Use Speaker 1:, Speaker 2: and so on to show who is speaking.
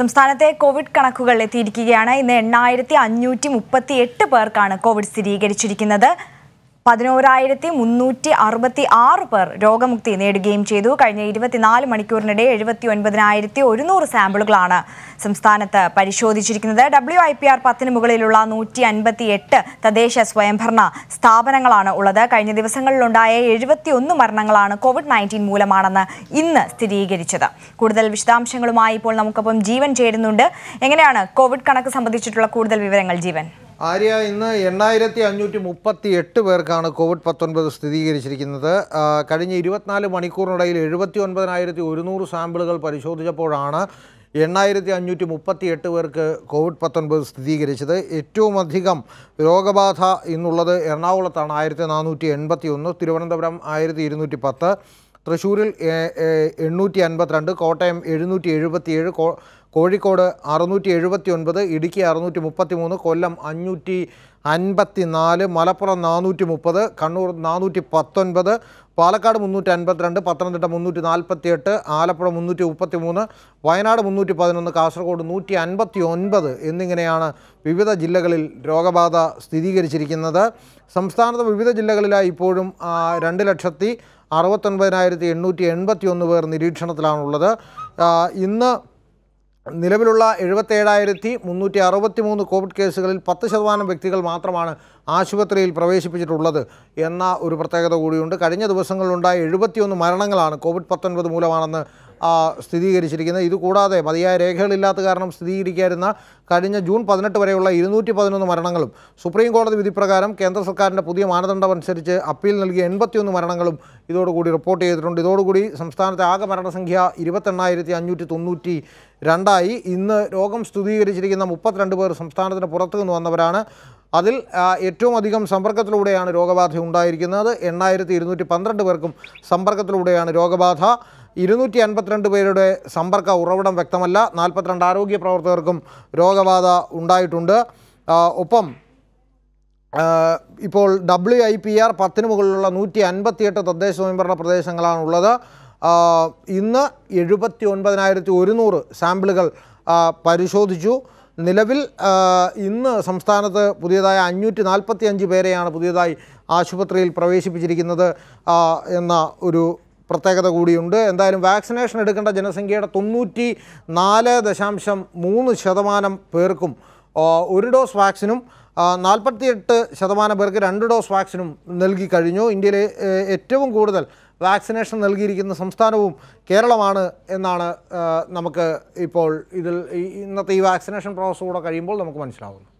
Speaker 1: സംസ്ഥാനത്തെ കോവിഡ് കണക്കുകൾ എത്തിയിരിക്കുകയാണ് ഇന്ന് എണ്ണായിരത്തി അഞ്ഞൂറ്റി മുപ്പത്തി എട്ട് പേർക്കാണ് കോവിഡ് സ്ഥിരീകരിച്ചിരിക്കുന്നത് പതിനോരായിരത്തി മുന്നൂറ്റി അറുപത്തി ആറ് പേർ രോഗമുക്തി നേടുകയും ചെയ്തു കഴിഞ്ഞ ഇരുപത്തിനാല് മണിക്കൂറിനിടെ എഴുപത്തി ഒൻപതിനായിരത്തി ഒരുന്നൂറ് സാമ്പിളുകളാണ് സംസ്ഥാനത്ത് പരിശോധിച്ചിരിക്കുന്നത് ഡബ്ല്യു ഐ പി ആർ പത്തിന് മുകളിലുള്ള നൂറ്റി അൻപത്തി എട്ട് തദ്ദേശ സ്വയംഭരണ സ്ഥാപനങ്ങളാണ് ഉള്ളത് കഴിഞ്ഞ ദിവസങ്ങളിലുണ്ടായ ഒന്ന് മരണങ്ങളാണ് കോവിഡ് നയൻറ്റീൻ മൂലമാണെന്ന് ഇന്ന് സ്ഥിരീകരിച്ചത് കൂടുതൽ വിശദാംശങ്ങളുമായി ഇപ്പോൾ നമുക്കൊപ്പം ജീവൻ ചേരുന്നുണ്ട് എങ്ങനെയാണ് കോവിഡ് കണക്ക് സംബന്ധിച്ചിട്ടുള്ള കൂടുതൽ വിവരങ്ങൾ ജീവൻ
Speaker 2: ആര്യ ഇന്ന് എണ്ണായിരത്തി അഞ്ഞൂറ്റി മുപ്പത്തി എട്ട് പേർക്കാണ് കോവിഡ് പത്തൊൻപത് സ്ഥിരീകരിച്ചിരിക്കുന്നത് കഴിഞ്ഞ ഇരുപത്തിനാല് മണിക്കൂറിനിടയിൽ എഴുപത്തി ഒൻപതിനായിരത്തി ഒരുന്നൂറ് സാമ്പിളുകൾ പരിശോധിച്ചപ്പോഴാണ് എണ്ണായിരത്തി അഞ്ഞൂറ്റി മുപ്പത്തി എട്ട് പേർക്ക് കോവിഡ് പത്തൊൻപത് സ്ഥിരീകരിച്ചത് ഏറ്റവും അധികം രോഗബാധ ഇന്നുള്ളത് എറണാകുളത്താണ് ആയിരത്തി നാനൂറ്റി എൺപത്തി ഒന്ന് തിരുവനന്തപുരം ആയിരത്തി ഇരുന്നൂറ്റി പത്ത് തൃശ്ശൂരിൽ എണ്ണൂറ്റി അൻപത്തിരണ്ട് കോട്ടയം എഴുന്നൂറ്റി എഴുപത്തിയേഴ് കോഴിക്കോട് അറുന്നൂറ്റി എഴുപത്തി ഒൻപത് ഇടുക്കി അറുന്നൂറ്റി മുപ്പത്തി മൂന്ന് കൊല്ലം അഞ്ഞൂറ്റി അൻപത്തി നാല് മലപ്പുറം നാനൂറ്റി മുപ്പത് കണ്ണൂർ നാനൂറ്റി പത്തൊൻപത് പാലക്കാട് മുന്നൂറ്റി അൻപത്തിരണ്ട് പത്തനംതിട്ട മുന്നൂറ്റി നാൽപ്പത്തി എട്ട് ആലപ്പുഴ മുന്നൂറ്റി മുപ്പത്തി മൂന്ന് വയനാട് മുന്നൂറ്റി പതിനൊന്ന് കാസർഗോഡ് നൂറ്റി അൻപത്തി ഒൻപത് എന്നിങ്ങനെയാണ് വിവിധ ജില്ലകളിൽ രോഗബാധ സ്ഥിരീകരിച്ചിരിക്കുന്നത് സംസ്ഥാനത്ത് വിവിധ ജില്ലകളിലായി ഇപ്പോഴും രണ്ട് ലക്ഷത്തി അറുപത്തൊൻപതിനായിരത്തി എണ്ണൂറ്റി എൺപത്തി ഒന്ന് പേർ നിരീക്ഷണത്തിലാണുള്ളത് ഇന്ന് നിലവിലുള്ള എഴുപത്തേഴായിരത്തി മുന്നൂറ്റി അറുപത്തി മൂന്ന് കോവിഡ് കേസുകളിൽ പത്ത് ശതമാനം വ്യക്തികൾ മാത്രമാണ് ആശുപത്രിയിൽ പ്രവേശിപ്പിച്ചിട്ടുള്ളത് എന്ന ഒരു പ്രത്യേകത കൂടിയുണ്ട് കഴിഞ്ഞ ദിവസങ്ങളിലുണ്ടായ എഴുപത്തിയൊന്ന് മരണങ്ങളാണ് കോവിഡ് പത്തൊൻപത് മൂലമാണെന്ന് സ്ഥിരീകരിച്ചിരിക്കുന്നത് ഇതുകൂടാതെ മതിയായ രേഖകളില്ലാത്ത കാരണം സ്ഥിരീകരിക്കാതിരുന്ന കഴിഞ്ഞ ജൂൺ പതിനെട്ട് വരെയുള്ള ഇരുന്നൂറ്റി പതിനൊന്ന് മരണങ്ങളും സുപ്രീം കോടതി വിധിപ്രകാരം കേന്ദ്ര സർക്കാരിൻ്റെ പുതിയ മാനദണ്ഡം അനുസരിച്ച് അപ്പീൽ നൽകിയ എൺപത്തിയൊന്ന് മരണങ്ങളും ഇതോടുകൂടി റിപ്പോർട്ട് ചെയ്തിട്ടുണ്ട് ഇതോടുകൂടി സംസ്ഥാനത്തെ ആകെ മരണസംഖ്യ ഇരുപത്തെണ്ണായിരത്തി അഞ്ഞൂറ്റി തൊണ്ണൂറ്റി രണ്ടായി ഇന്ന് രോഗം സ്ഥിരീകരിച്ചിരിക്കുന്ന മുപ്പത്തിരണ്ട് പേർ സംസ്ഥാനത്തിന് പുറത്തു നിന്ന് വന്നവരാണ് അതിൽ ഏറ്റവും അധികം സമ്പർക്കത്തിലൂടെയാണ് രോഗബാധ ഉണ്ടായിരിക്കുന്നത് എണ്ണായിരത്തി ഇരുന്നൂറ്റി പന്ത്രണ്ട് പേർക്കും സമ്പർക്കത്തിലൂടെയാണ് രോഗബാധ ഇരുന്നൂറ്റി അൻപത്തിരണ്ട് പേരുടെ സമ്പർക്ക ഉറവിടം വ്യക്തമല്ല നാൽപ്പത്തിരണ്ട് ആരോഗ്യ പ്രവർത്തകർക്കും രോഗബാധ ഉണ്ടായിട്ടുണ്ട് ഒപ്പം ഇപ്പോൾ ഡബ്ല്യു ഐ പി ആർ പത്തിന് മുകളിലുള്ള നൂറ്റി അൻപത്തിയെട്ട് തദ്ദേശ സ്വയംഭരണ പ്രദേശങ്ങളാണുള്ളത് ഇന്ന് എഴുപത്തി ഒൻപതിനായിരത്തി ഒരുന്നൂറ് സാമ്പിളുകൾ പരിശോധിച്ചു നിലവിൽ ഇന്ന് സംസ്ഥാനത്ത് പുതിയതായ അഞ്ഞൂറ്റി നാൽപ്പത്തി അഞ്ച് പേരെയാണ് പുതിയതായി ആശുപത്രിയിൽ പ്രവേശിപ്പിച്ചിരിക്കുന്നത് എന്ന ഒരു പ്രത്യേകത കൂടിയുണ്ട് എന്തായാലും വാക്സിനേഷൻ എടുക്കേണ്ട ജനസംഖ്യയുടെ തൊണ്ണൂറ്റി നാല് ദശാംശം മൂന്ന് ശതമാനം പേർക്കും ഒരു ഡോസ് വാക്സിനും നാൽപ്പത്തിയെട്ട് ശതമാനം പേർക്ക് രണ്ട് ഡോസ് വാക്സിനും നൽകി കഴിഞ്ഞു ഇന്ത്യയിലെ ഏറ്റവും കൂടുതൽ വാക്സിനേഷൻ നൽകിയിരിക്കുന്ന സംസ്ഥാനവും കേരളമാണ് എന്നാണ് നമുക്ക് ഇപ്പോൾ ഇതിൽ ഇന്നത്തെ ഈ വാക്സിനേഷൻ പ്രോസസ്സ് കൂടെ കഴിയുമ്പോൾ നമുക്ക് മനസ്സിലാവുന്നത്